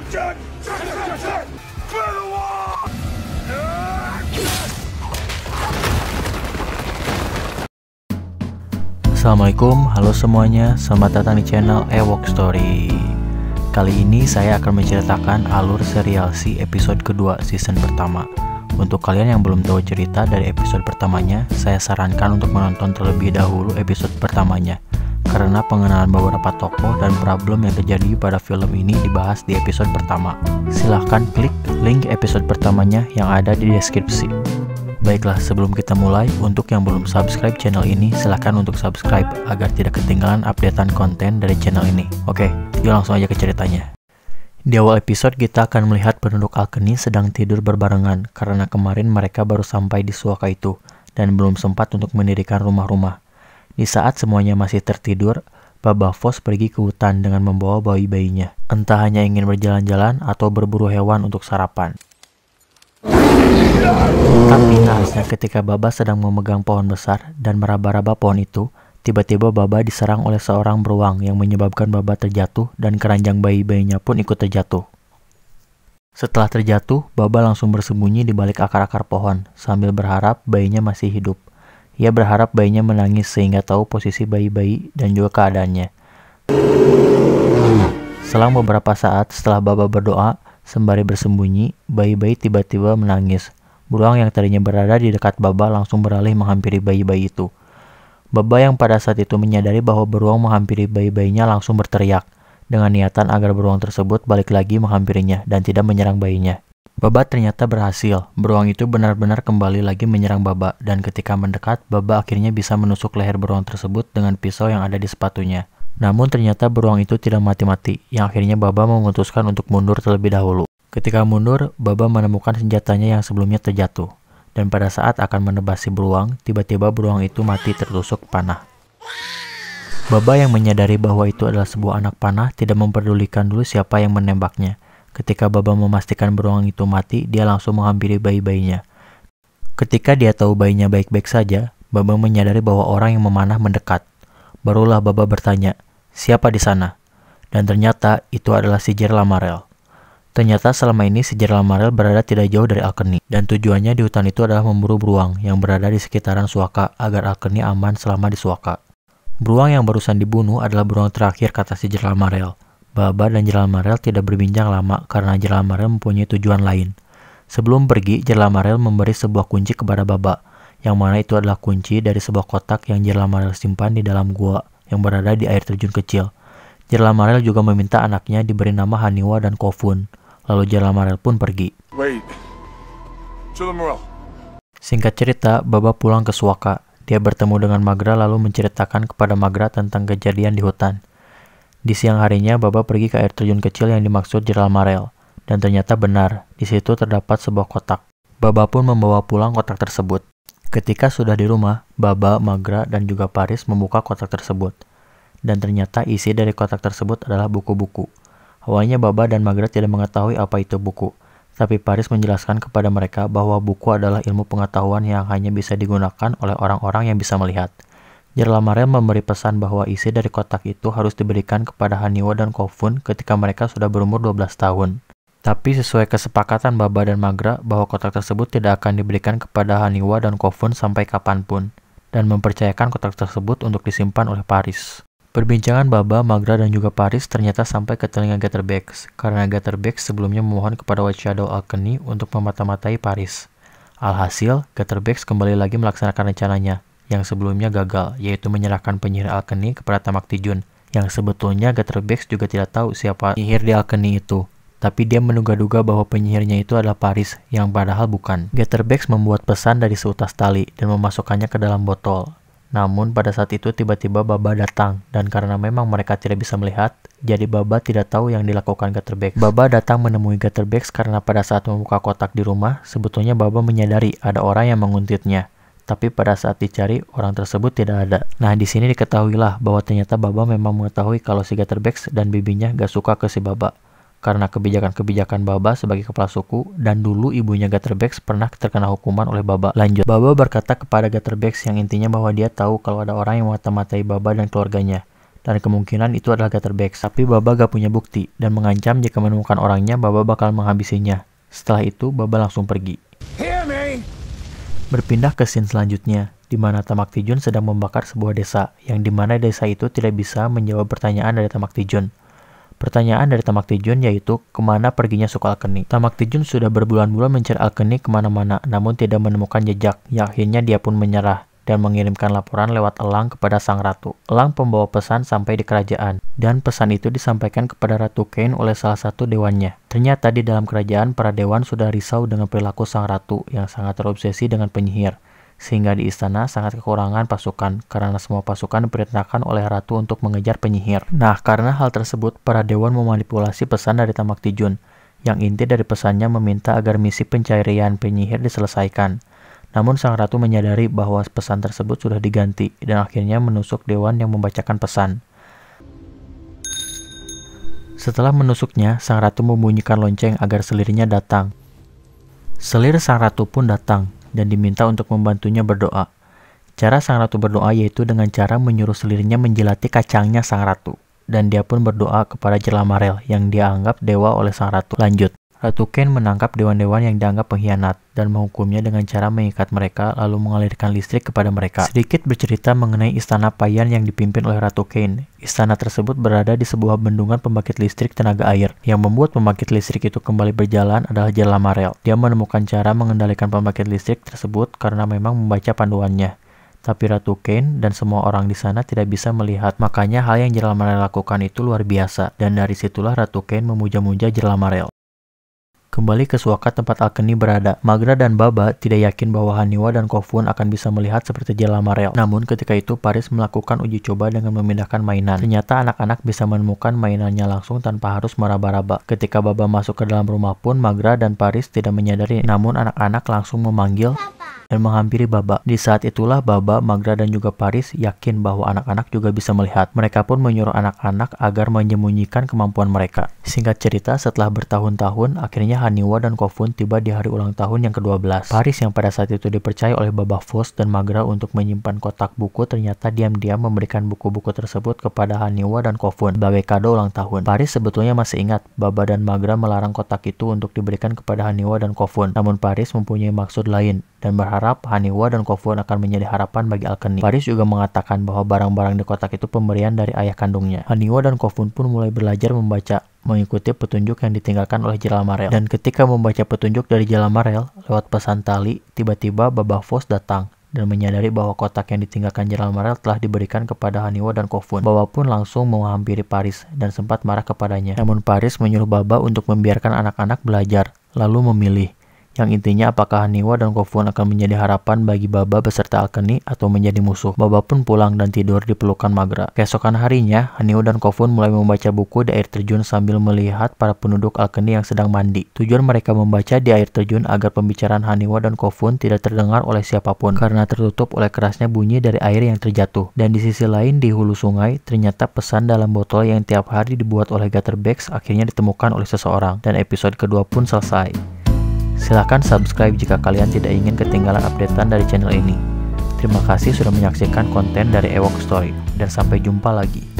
Assalamualaikum, halo semuanya, selamat datang di channel Ewok Story Kali ini saya akan menceritakan alur serial si episode kedua season pertama untuk kalian yang belum tahu cerita dari episode pertamanya, saya sarankan untuk menonton terlebih dahulu episode pertamanya karena pengenalan beberapa tokoh dan problem yang terjadi pada film ini dibahas di episode pertama. Silahkan klik link episode pertamanya yang ada di deskripsi. Baiklah, sebelum kita mulai, untuk yang belum subscribe channel ini, silahkan untuk subscribe agar tidak ketinggalan updatean konten dari channel ini. Oke, yuk langsung aja ke ceritanya. Di awal episode kita akan melihat penduduk Alkeni sedang tidur berbarengan karena kemarin mereka baru sampai di Suaka itu dan belum sempat untuk mendirikan rumah-rumah. Di saat semuanya masih tertidur, Baba Fos pergi ke hutan dengan membawa bayi-bayinya. Entah hanya ingin berjalan-jalan atau berburu hewan untuk sarapan. Tapi naasnya ketika Baba sedang memegang pohon besar dan meraba-raba pohon itu, tiba-tiba Baba diserang oleh seorang beruang yang menyebabkan Baba terjatuh dan keranjang bayi-bayinya pun ikut terjatuh. Setelah terjatuh, Baba langsung bersembunyi di balik akar-akar pohon sambil berharap bayinya masih hidup. Ia berharap bayinya menangis sehingga tahu posisi bayi-bayi dan juga keadaannya. Selang beberapa saat setelah Baba berdoa, sembari bersembunyi, bayi-bayi tiba-tiba menangis. Beruang yang tadinya berada di dekat Baba langsung beralih menghampiri bayi-bayi itu. Baba yang pada saat itu menyadari bahwa beruang menghampiri bayi-bayinya langsung berteriak dengan niatan agar beruang tersebut balik lagi menghampirinya dan tidak menyerang bayinya. Baba ternyata berhasil. Beruang itu benar-benar kembali lagi menyerang Baba, dan ketika mendekat, Baba akhirnya bisa menusuk leher beruang tersebut dengan pisau yang ada di sepatunya. Namun ternyata beruang itu tidak mati-mati, yang akhirnya Baba memutuskan untuk mundur terlebih dahulu. Ketika mundur, Baba menemukan senjatanya yang sebelumnya terjatuh. Dan pada saat akan menebasi beruang, tiba-tiba beruang itu mati tertusuk panah. Baba yang menyadari bahwa itu adalah sebuah anak panah tidak memperdulikan dulu siapa yang menembaknya. Ketika Baba memastikan beruang itu mati, dia langsung menghampiri bayi-bayinya. Ketika dia tahu bayinya baik-baik saja, Baba menyadari bahwa orang yang memanah mendekat. Barulah Baba bertanya, siapa di sana? Dan ternyata itu adalah si Jerla Marel. Ternyata selama ini si Jerla Marel berada tidak jauh dari Alkeni, dan tujuannya di hutan itu adalah memburu beruang yang berada di sekitaran Suaka agar Alkeni aman selama di Suaka. Beruang yang barusan dibunuh adalah beruang terakhir kata si Jerla Marel. Baba dan Marel tidak berbincang lama karena Marel mempunyai tujuan lain. Sebelum pergi, Marel memberi sebuah kunci kepada Baba, yang mana itu adalah kunci dari sebuah kotak yang Marel simpan di dalam gua yang berada di air terjun kecil. Marel juga meminta anaknya diberi nama Haniwa dan Kofun. Lalu Marel pun pergi. Wait. Singkat cerita, Baba pulang ke Suaka. Dia bertemu dengan Magra lalu menceritakan kepada Magra tentang kejadian di hutan. Di siang harinya, Baba pergi ke air terjun kecil yang dimaksud Jeral Marel, dan ternyata benar, di situ terdapat sebuah kotak. Baba pun membawa pulang kotak tersebut. Ketika sudah di rumah, Baba, Magra, dan juga Paris membuka kotak tersebut. Dan ternyata isi dari kotak tersebut adalah buku-buku. Awalnya Baba dan Magra tidak mengetahui apa itu buku, tapi Paris menjelaskan kepada mereka bahwa buku adalah ilmu pengetahuan yang hanya bisa digunakan oleh orang-orang yang bisa melihat – Jerlamarel memberi pesan bahwa isi dari kotak itu harus diberikan kepada Haniwa dan Kofun ketika mereka sudah berumur 12 tahun. Tapi sesuai kesepakatan Baba dan Magra bahwa kotak tersebut tidak akan diberikan kepada Haniwa dan Kofun sampai kapanpun, dan mempercayakan kotak tersebut untuk disimpan oleh Paris. Perbincangan Baba, Magra, dan juga Paris ternyata sampai ke telinga Gatterbex, karena Gatterbex sebelumnya memohon kepada White Shadow Alchemy untuk memata-matai Paris. Alhasil, Gatterbex kembali lagi melaksanakan rencananya, yang sebelumnya gagal, yaitu menyerahkan penyihir Alkeni kepada Tamak Tijun, yang sebetulnya Getterbex juga tidak tahu siapa penyihir di Alkeni itu. Tapi dia menduga-duga bahwa penyihirnya itu adalah Paris, yang padahal bukan. Getterbex membuat pesan dari seutas tali dan memasukkannya ke dalam botol. Namun pada saat itu tiba-tiba Baba datang dan karena memang mereka tidak bisa melihat, jadi Baba tidak tahu yang dilakukan Gutterbeck. Baba datang menemui Gutterbeck karena pada saat membuka kotak di rumah, sebetulnya Baba menyadari ada orang yang menguntitnya tapi pada saat dicari orang tersebut tidak ada. Nah, di sini diketahuilah bahwa ternyata Baba memang mengetahui kalau si Gatterbax dan bibinya gak suka ke si Baba karena kebijakan-kebijakan Baba sebagai kepala suku dan dulu ibunya Gatterbax pernah terkena hukuman oleh Baba. Lanjut, Baba berkata kepada Gatterbax yang intinya bahwa dia tahu kalau ada orang yang mata-matai Baba dan keluarganya dan kemungkinan itu adalah Gatterbax. Tapi Baba gak punya bukti dan mengancam jika menemukan orangnya Baba bakal menghabisinya. Setelah itu Baba langsung pergi. Berpindah ke scene selanjutnya, di mana Tamak Tijun sedang membakar sebuah desa, yang di mana desa itu tidak bisa menjawab pertanyaan dari Tamak Tijun. Pertanyaan dari Tamak Tijun yaitu, kemana perginya suku Alkeni? Tamak Tijun sudah berbulan-bulan mencari Alkeni kemana-mana, namun tidak menemukan jejak, yang akhirnya dia pun menyerah dan mengirimkan laporan lewat Elang kepada sang ratu. Elang pembawa pesan sampai di kerajaan, dan pesan itu disampaikan kepada Ratu Kane oleh salah satu dewannya. Ternyata di dalam kerajaan, para dewan sudah risau dengan perilaku sang ratu yang sangat terobsesi dengan penyihir sehingga di istana sangat kekurangan pasukan karena semua pasukan diperintahkan oleh ratu untuk mengejar penyihir. Nah, karena hal tersebut, para dewan memanipulasi pesan dari Tamak Tijun, yang inti dari pesannya meminta agar misi pencairan penyihir diselesaikan. Namun sang ratu menyadari bahwa pesan tersebut sudah diganti dan akhirnya menusuk dewan yang membacakan pesan. Setelah menusuknya, sang ratu membunyikan lonceng agar selirnya datang. Selir sang ratu pun datang dan diminta untuk membantunya berdoa. Cara sang ratu berdoa yaitu dengan cara menyuruh selirnya menjelati kacangnya sang ratu dan dia pun berdoa kepada Jelamarel yang dianggap dewa oleh sang ratu. Lanjut. Ratu Ken menangkap dewan-dewan yang dianggap pengkhianat dan menghukumnya dengan cara mengikat mereka lalu mengalirkan listrik kepada mereka. Sedikit bercerita mengenai istana Payan yang dipimpin oleh Ratu Kane. Istana tersebut berada di sebuah bendungan pembangkit listrik tenaga air. Yang membuat pembangkit listrik itu kembali berjalan adalah Jela Marel. Dia menemukan cara mengendalikan pembangkit listrik tersebut karena memang membaca panduannya tapi Ratu Kane dan semua orang di sana tidak bisa melihat. Makanya hal yang Jelamarel lakukan itu luar biasa, dan dari situlah Ratu Kane memuja-muja Jelamarel. Kembali ke suaka tempat Alkeni berada, Magra dan Baba tidak yakin bahwa Haniwa dan Kofun akan bisa melihat seperti jelma rel. Namun ketika itu Paris melakukan uji coba dengan memindahkan mainan. Ternyata anak-anak bisa menemukan mainannya langsung tanpa harus meraba-raba. Ketika Baba masuk ke dalam rumah pun Magra dan Paris tidak menyadari, namun anak-anak langsung memanggil dan menghampiri Baba. Di saat itulah Baba, Magra, dan juga Paris yakin bahwa anak-anak juga bisa melihat. Mereka pun menyuruh anak-anak agar menyembunyikan kemampuan mereka. Singkat cerita, setelah bertahun-tahun, akhirnya Haniwa dan Kofun tiba di hari ulang tahun yang ke-12. Paris yang pada saat itu dipercaya oleh Baba Fos dan Magra untuk menyimpan kotak buku ternyata diam-diam memberikan buku-buku tersebut kepada Haniwa dan Kofun sebagai kado ulang tahun. Paris sebetulnya masih ingat Baba dan Magra melarang kotak itu untuk diberikan kepada Haniwa dan Kofun. Namun Paris mempunyai maksud lain dan berharap berharap Haniwa dan Kofun akan menjadi harapan bagi Alkeni. Paris juga mengatakan bahwa barang-barang di kotak itu pemberian dari ayah kandungnya. Haniwa dan Kofun pun mulai belajar membaca mengikuti petunjuk yang ditinggalkan oleh Jelamarel. Dan ketika membaca petunjuk dari Jelamarel lewat pesan tali, tiba-tiba Baba Fos datang dan menyadari bahwa kotak yang ditinggalkan Jeral Marel telah diberikan kepada Haniwa dan Kofun. Baba pun langsung menghampiri Paris dan sempat marah kepadanya. Namun Paris menyuruh Baba untuk membiarkan anak-anak belajar, lalu memilih yang intinya apakah Haniwa dan Kofun akan menjadi harapan bagi Baba beserta Alkeni atau menjadi musuh. Baba pun pulang dan tidur di pelukan Magra. Keesokan harinya, Haniwa dan Kofun mulai membaca buku di air terjun sambil melihat para penduduk Alkeni yang sedang mandi. Tujuan mereka membaca di air terjun agar pembicaraan Haniwa dan Kofun tidak terdengar oleh siapapun karena tertutup oleh kerasnya bunyi dari air yang terjatuh. Dan di sisi lain di hulu sungai, ternyata pesan dalam botol yang tiap hari dibuat oleh Gutterbacks akhirnya ditemukan oleh seseorang dan episode kedua pun selesai. Silahkan subscribe jika kalian tidak ingin ketinggalan updatean dari channel ini. Terima kasih sudah menyaksikan konten dari Ewok Story, dan sampai jumpa lagi.